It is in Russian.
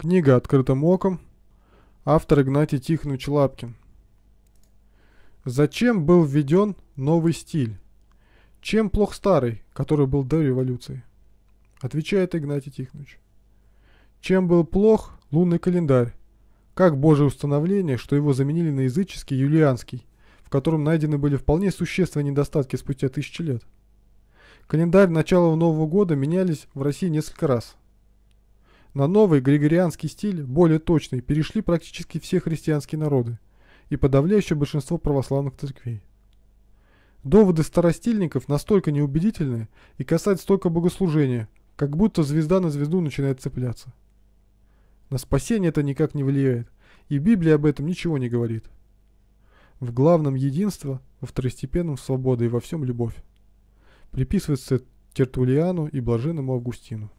Книга «Открытым оком». Автор Игнатий Тихонович Лапкин. Зачем был введен новый стиль? Чем плох старый, который был до революции? Отвечает Игнатий Тихонович. Чем был плох лунный календарь? Как божье установление, что его заменили на языческий юлианский, в котором найдены были вполне существенные недостатки спустя тысячи лет. Календарь начала Нового года менялись в России несколько раз – на новый григорианский стиль, более точный, перешли практически все христианские народы и подавляющее большинство православных церквей. Доводы старостильников настолько неубедительны и касаются только богослужения, как будто звезда на звезду начинает цепляться. На спасение это никак не влияет, и Библия об этом ничего не говорит. В главном единство, во второстепенном свобода и во всем любовь. Приписывается Тертулиану и Блаженному Августину.